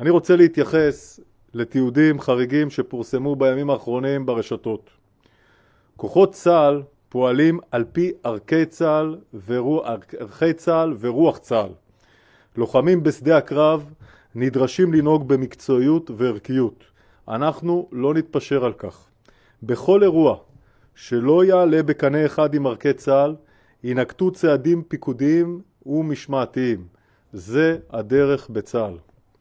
אני רוצה להתייחס לתיעודים חריגים שפורסמו בימים האחרונים ברשתות. כוחות צה"ל פועלים על פי ערכי צה"ל, ורוח, ערכי צה"ל ורוח צה"ל. לוחמים בשדה הקרב נדרשים לנהוג במקצועיות וערכיות. אנחנו לא נתפשר על כך. בכל אירוע שלא יעלה בקנה אחד עם ערכי צה"ל, יינקטו צעדים פיקודיים ומשמעתיים. זה הדרך בצה"ל.